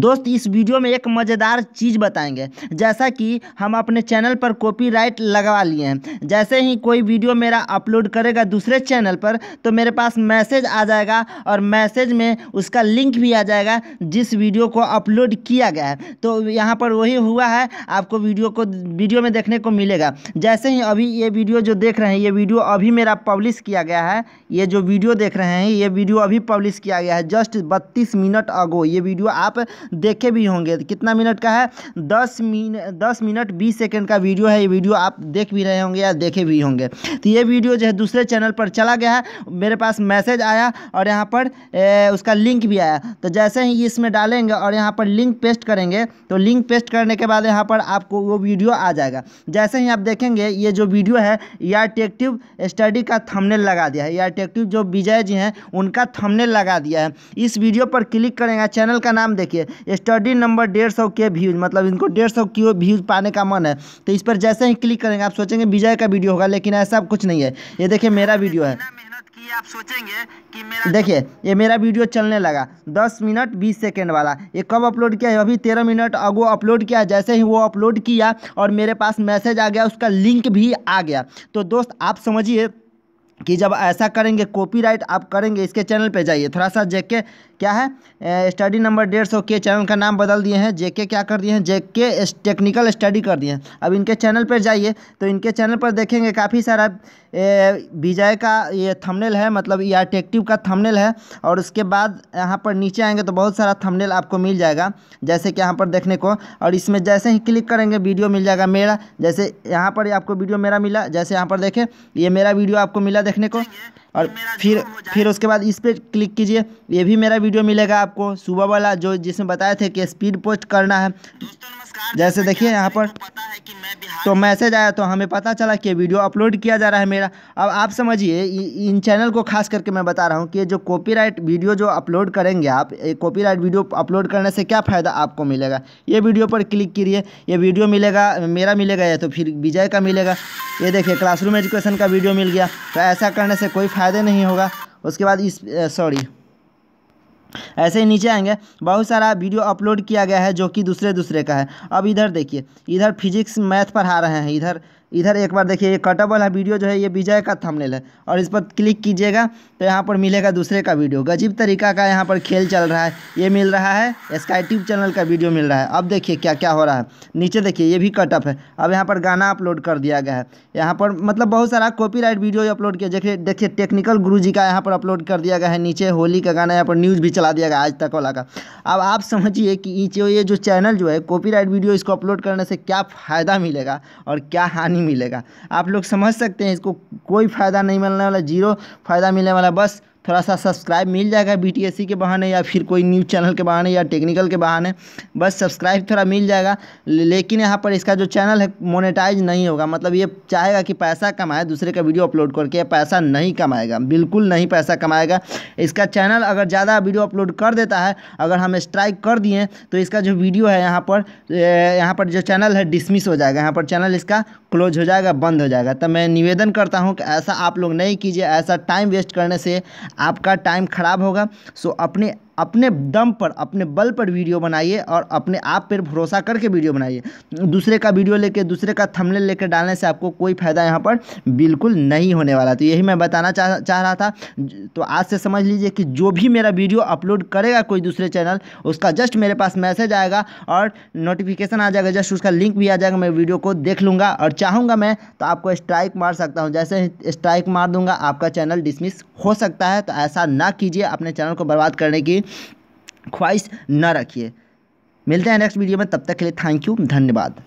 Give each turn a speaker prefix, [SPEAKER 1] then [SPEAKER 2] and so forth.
[SPEAKER 1] दोस्त इस वीडियो में एक मज़ेदार चीज़ बताएंगे जैसा कि हम अपने चैनल पर कॉपीराइट लगवा लिए हैं जैसे ही कोई वीडियो मेरा अपलोड करेगा दूसरे चैनल पर तो मेरे पास मैसेज आ जाएगा और मैसेज में उसका लिंक भी आ जाएगा जिस वीडियो को अपलोड किया गया है तो यहाँ पर वही हुआ है आपको वीडियो को वीडियो में देखने को मिलेगा जैसे ही अभी ये वीडियो जो देख रहे हैं ये वीडियो अभी मेरा पब्लिश किया गया है ये जो वीडियो देख रहे हैं ये वीडियो अभी पब्लिश किया गया है जस्ट बत्तीस मिनट अगो ये वीडियो आप देखे भी होंगे कितना मिनट का है दस मिन दस मिनट बीस सेकेंड का वीडियो है ये वीडियो आप देख भी रहे होंगे या देखे भी होंगे तो ये वीडियो जो है दूसरे चैनल पर चला गया है मेरे पास मैसेज आया और यहाँ पर ए, उसका लिंक भी आया तो जैसे ही इसमें डालेंगे और यहाँ पर लिंक पेस्ट करेंगे तो लिंक पेस्ट करने के बाद यहाँ पर आपको वो वीडियो आ जाएगा जैसे ही आप देखेंगे ये जो वीडियो है या टेक्टिव स्टडी का थंबनेल लगा दिया है या टेक्टिव जो विजय जी हैं उनका थंबनेल लगा दिया है इस वीडियो पर क्लिक करेंगे चैनल का नाम देखिए स्टडी नंबर डेढ़ सौ के व्यूज मतलब इनको डेढ़ सौ क्यों व्यूज पाने का मन है तो इस पर जैसे ही क्लिक करेंगे आप सोचेंगे विजय का वीडियो होगा लेकिन ऐसा कुछ नहीं है ये देखिए मेरा वीडियो है आप सोचेंगे कि मेरा देखिए ये मेरा वीडियो चलने लगा दस मिनट बीस सेकेंड वाला ये कब अपलोड किया है अभी तेरह मिनट अगो अपलोड किया जैसे ही वो अपलोड किया और मेरे पास मैसेज आ गया उसका लिंक भी आ गया तो दोस्त आप समझिए कि जब ऐसा करेंगे कॉपीराइट आप करेंगे इसके चैनल पे जाइए थोड़ा सा जेके क्या है स्टडी नंबर डेढ़ सौ के चैनल का नाम बदल दिए हैं जेके क्या कर दिए हैं जेके टेक्निकल स्टडी कर दिए हैं अब इनके चैनल पर जाइए तो इनके चैनल पर देखेंगे काफ़ी सारा विजय का ये थंबनेल है मतलब ये आर्टेक्टिव का थंबनेल है और उसके बाद यहाँ पर नीचे आएंगे तो बहुत सारा थंबनेल आपको मिल जाएगा जैसे कि यहाँ पर देखने को और इसमें जैसे ही क्लिक करेंगे वीडियो मिल जाएगा मेरा जैसे यहाँ पर आपको वीडियो मेरा मिला जैसे यहाँ पर देखें ये मेरा वीडियो आपको मिला देखने को तो और फिर फिर उसके बाद इस पर क्लिक कीजिए ये भी मेरा वीडियो मिलेगा आपको सुबह वाला जो जिसमें बताए थे कि स्पीड पोस्ट करना है जैसे देखिए यहाँ पर तो मैसेज आया तो हमें पता चला कि वीडियो अपलोड किया जा रहा है मेरा अब आप समझिए इन चैनल को खास करके मैं बता रहा हूँ कि जो कॉपीराइट वीडियो जो अपलोड करेंगे आप कॉपीराइट वीडियो अपलोड करने से क्या फ़ायदा आपको मिलेगा ये वीडियो पर क्लिक करिए ये वीडियो मिलेगा मेरा मिलेगा या तो फिर विजय का मिलेगा ये देखिए क्लासरूम एजुकेशन का वीडियो मिल गया तो ऐसा करने से कोई फ़ायदे नहीं होगा उसके बाद इस सॉरी ऐसे ही नीचे आएंगे बहुत सारा वीडियो अपलोड किया गया है जो कि दूसरे दूसरे का है अब इधर देखिए इधर फिजिक्स मैथ पढ़ा रहे हैं इधर इधर एक बार देखिए ये कटा वाला वीडियो जो है ये विजय का थंबनेल है और इस पर क्लिक कीजिएगा तो यहाँ पर मिलेगा दूसरे का वीडियो गजीब तरीका का यहाँ पर खेल चल रहा है ये मिल रहा है स्काई ट्यूब चैनल का वीडियो मिल रहा है अब देखिए क्या क्या हो रहा है नीचे देखिए ये भी कटअप है अब यहाँ पर गाना अपलोड कर दिया गया है यहाँ पर मतलब बहुत सारा राइट वीडियो अपलोड किया देखिए देखिए टेक्निकल गुरु जी का यहाँ पर अपलोड कर दिया गया है नीचे होली का गाना यहाँ पर न्यूज़ भी चला दिया गया आज तक वाला का अब आप समझिए कि ये जो चैनल जो है कॉपी वीडियो इसको अपलोड करने से क्या फ़ायदा मिलेगा और क्या हानि मिलेगा आप लोग समझ सकते हैं इसको कोई फ़ायदा नहीं मिलने वाला जीरो फायदा मिलने वाला बस थोड़ा सा सब्सक्राइब मिल जाएगा बीटीएससी के बहाने या फिर कोई न्यूज़ चैनल के बहाने या टेक्निकल के बहाने बस सब्सक्राइब थोड़ा मिल जाएगा लेकिन यहाँ पर इसका जो चैनल है मोनेटाइज नहीं होगा मतलब ये चाहेगा कि पैसा कमाए दूसरे का वीडियो अपलोड करके पैसा नहीं कमाएगा बिल्कुल नहीं पैसा कमाएगा इसका चैनल अगर ज़्यादा वीडियो अपलोड कर देता है अगर हम स्ट्राइक कर दिए तो इसका जो वीडियो है यहाँ पर यहाँ पर जो चैनल है डिसमिस हो जाएगा यहाँ पर चैनल इसका क्लोज हो जाएगा बंद हो जाएगा तो मैं निवेदन करता हूँ कि ऐसा आप लोग नहीं कीजिए ऐसा टाइम वेस्ट करने से आपका टाइम ख़राब होगा सो अपने अपने दम पर अपने बल पर वीडियो बनाइए और अपने आप पर भरोसा करके वीडियो बनाइए दूसरे का वीडियो लेके दूसरे का थमले लेकर डालने से आपको कोई फ़ायदा यहाँ पर बिल्कुल नहीं होने वाला तो यही मैं बताना चाह चाह रहा था तो आज से समझ लीजिए कि जो भी मेरा वीडियो अपलोड करेगा कोई दूसरे चैनल उसका जस्ट मेरे पास मैसेज आएगा और नोटिफिकेशन आ जाएगा जस्ट उसका लिंक भी आ जाएगा मैं वीडियो को देख लूँगा और चाहूँगा मैं तो आपको स्ट्राइक मार सकता हूँ जैसे स्ट्राइक मार दूँगा आपका चैनल डिसमिस हो सकता है तो ऐसा ना कीजिए अपने चैनल को बर्बाद करने की ख्वाहिश न रखिए मिलते हैं नेक्स्ट वीडियो में तब तक के लिए थैंक यू धन्यवाद